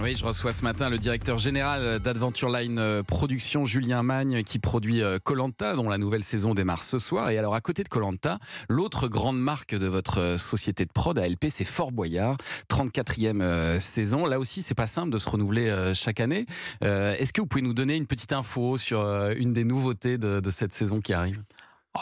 Oui, je reçois ce matin le directeur général d'Adventureline euh, Productions, Julien Magne, qui produit euh, Colanta, dont la nouvelle saison démarre ce soir. Et alors, à côté de Colanta, l'autre grande marque de votre euh, société de prod ALP, c'est Fort Boyard, 34e saison. Là aussi, c'est pas simple de se renouveler chaque année. Est-ce que vous pouvez nous donner une petite info sur une des nouveautés de cette saison qui arrive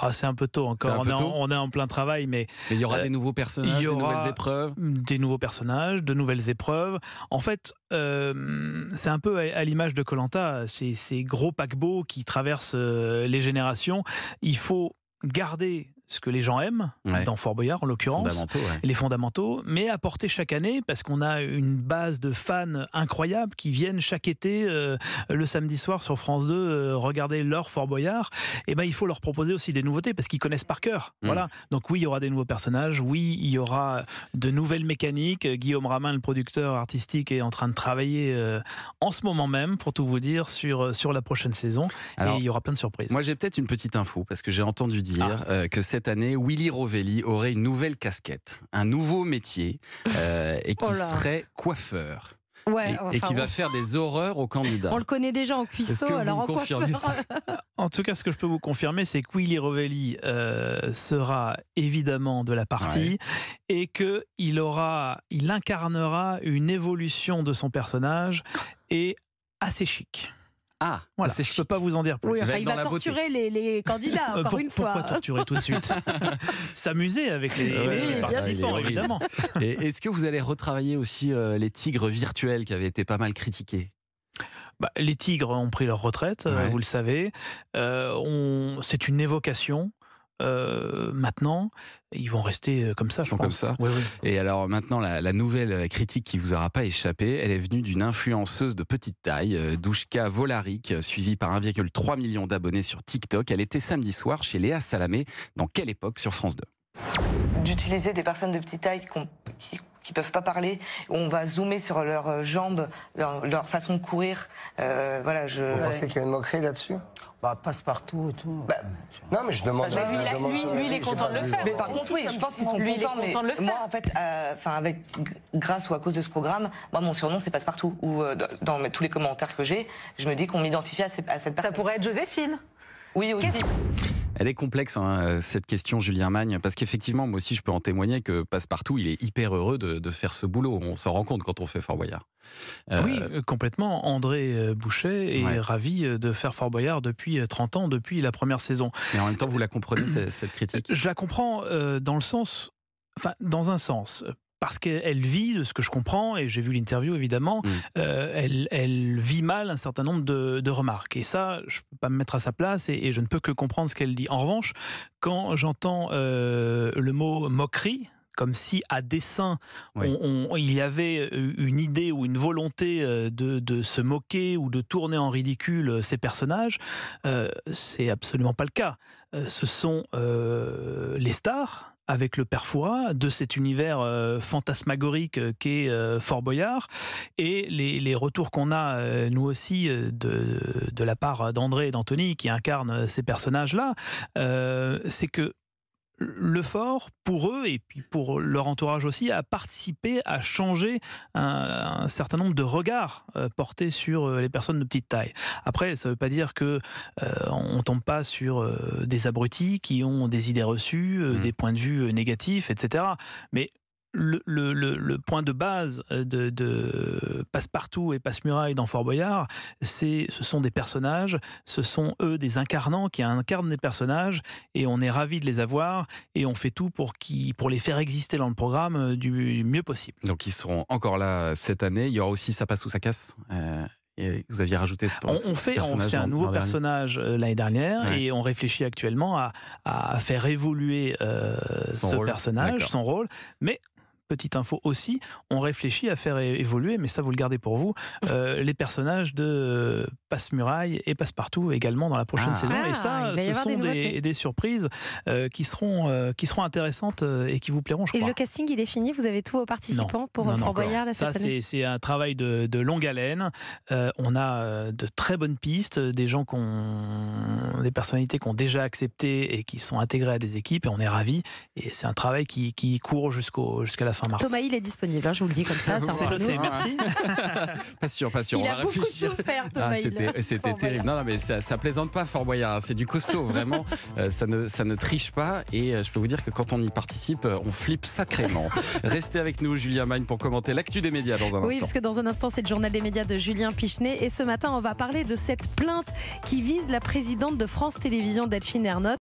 ah, c'est un peu tôt encore. on, est En, plein travail, mais. il y aura euh, des nouveaux personnages, des nouvelles épreuves. Des nouveaux personnages, de nouvelles épreuves. En fait, euh, c'est un peu à, l'image de Colanta, ces, ces gros paquebots qui traversent euh, les générations. Il faut garder ce que les gens aiment, dans Fort Boyard en l'occurrence, les fondamentaux, mais apporter chaque année parce qu'on a une base de fans incroyables qui viennent chaque été euh, le samedi soir sur France 2 euh, regarder leur Fort Boyard. Et eh ben il faut leur proposer aussi des nouveautés parce qu'ils connaissent par cœur. Mm. Voilà. Donc oui, il y aura des nouveaux personnages, oui, il y aura de nouvelles mécaniques. Guillaume Ramin, le producteur artistique, est en train de travailler euh, en ce moment même, pour tout vous dire, sur, sur la prochaine saison. et il y aura plein de surprises. Moi, j'ai peut-être une petite info parce que j'ai entendu dire ah. que c'est cette année, Willy Rovelli aurait une nouvelle casquette, un nouveau métier, euh, oh et qui serait coiffeur. et, qui va faire des horreurs aux candidats. On le connaît déjà en cuisseau, alors en En tout cas, ce que je peux vous confirmer, c'est que Willy Rovelli euh, sera évidemment de la partie et qu'il aura, il incarnera une évolution de son personnage et assez chic. Ah, Je ne peux pas vous en dire plus. il va torturer les, candidats, encore une fois. Pourquoi torturer tout de suite S'amuser avec les, oui, participants, ah, évidemment. est-ce que vous allez retravailler aussi euh, les tigres virtuels qui avaient été pas mal critiqués bah, les tigres ont pris leur retraite, euh, vous le savez. Euh, c'est une évocation. Euh, maintenant, ils vont rester euh, comme ça. Ils sont comme ça. Et alors maintenant, la, nouvelle euh, critique qui vous aura pas échappé, elle est venue d'une influenceuse de petite taille, Douchka Volaric, suivie par 1,3 million d'abonnés sur TikTok. Elle était samedi soir chez Léa Salamé. Dans quelle époque sur France 2 D'utiliser des personnes de petite taille qui qui peuvent pas parler. On va zoomer sur leurs euh, jambes, leur, façon de courir. Euh, voilà, je... Vous pensez qu'il y a une moquerie là-dessus bah, passe partout et tout. Bah, non, mais je demande. Bah, lui, je lui, il est content de le faire. par contre, oui, je pense qu'ils sont Content de le faire. Moi, en fait, euh, enfin, avec grâce ou à cause de ce programme, moi, mon surnom, c'est passe partout. Ou dans, tous les commentaires que j'ai, je me dis qu'on m'identifie à, cette personne. Ça pourrait être Joséphine. Oui, aussi. Elle est complexe, hein, cette question, Julien Magne, parce qu'effectivement, moi aussi, je peux en témoigner que Passepartout, il est hyper heureux de, faire ce boulot. On s'en rend compte quand on fait Fort Boyard. Euh, oui, euh, complètement. André euh, Boucher est ravi de faire Fort Boyard depuis 30 ans, depuis la première saison. Et en même temps, vous la comprenez, cette, critique Je la comprends dans le sens Enfin, dans un sens, parce qu'elle vit, de ce que je comprends, et j'ai vu l'interview évidemment, mm. euh, elle, vit mal un certain nombre de, remarques. Et ça, je ne peux pas me mettre à sa place et, je ne peux que comprendre ce qu'elle dit. En revanche, quand j'entends euh, le mot moquerie, comme si à dessein il y avait euh, une idée ou une volonté euh, de, se moquer ou de tourner en ridicule euh, ces personnages. Euh, c'est absolument pas le cas. ce sont les stars avec le père de cet univers fantasmagorique qu'est Fort Boyard. Et les, retours qu'on a, nous aussi, de, de la part d'André et d'Anthony, qui incarnent ces personnages-là, c'est que le fort, pour eux et puis pour leur entourage aussi, a participé à changer un, certain nombre de regards euh, portés sur euh, les personnes de petite taille. Après, ça ne veut pas dire que ne euh, on tombe pas sur des abrutis qui ont des idées reçues, mmh. des points de vue négatifs, etc. Mais le, point de base euh, de, de Passepartout et Passe-Muraille dans Fort Boyard, c'est, ce sont des personnages, ce sont eux des incarnants qui incarnent des personnages, et on est ravi de les avoir, et on fait tout pour, pour les faire exister dans le programme euh, du mieux possible. Donc ils seront encore là euh, cette année. Il y aura aussi Ça passe ou ça casse Et vous aviez rajouté ce, on, fait, On fait un nouveau personnage l'année dernière et on réfléchit actuellement à, faire évoluer ce personnage, son rôle. Mais petite info aussi, on réfléchit à faire évoluer, mais ça vous le gardez pour vous, euh, les personnages de euh, Passe-Muraille et Passe-Partout également dans la prochaine ah. saison. et ah, ça, ce sont des, surprises euh, qui, seront, qui seront intéressantes et qui vous plairont, je et crois. Et le casting, il est fini Vous avez tous vos participants pour non, Fort Boyard Ça, c'est un travail de, longue haleine. on a de très bonnes pistes, des gens qui ont des personnalités qui ont déjà accepté et qui sont intégrées à des équipes, et on est ravis. Et c'est un travail qui, qui court jusqu'à la fin Thomas, il est disponible, hein, je vous le dis comme ça. C'est noté, merci. pas sûr, pas sûr. Il on a va beaucoup réfléchir. souffert, ah, Thomas. C'était terrible. Non, non, mais ça, plaisante pas, Fort Boyard. Hein, c'est du costaud, vraiment. Euh, ça, ne, ça ne triche pas. Et euh, je peux vous dire que quand on y participe, euh, on flippe sacrément. Restez avec nous, Julien Magne, pour commenter l'actu des médias dans un instant. Oui, parce que dans un instant, c'est le journal des médias de Julien Pichenet. Et ce matin, on va parler de cette plainte qui vise la présidente de France Télévisions, Delphine Ernotte.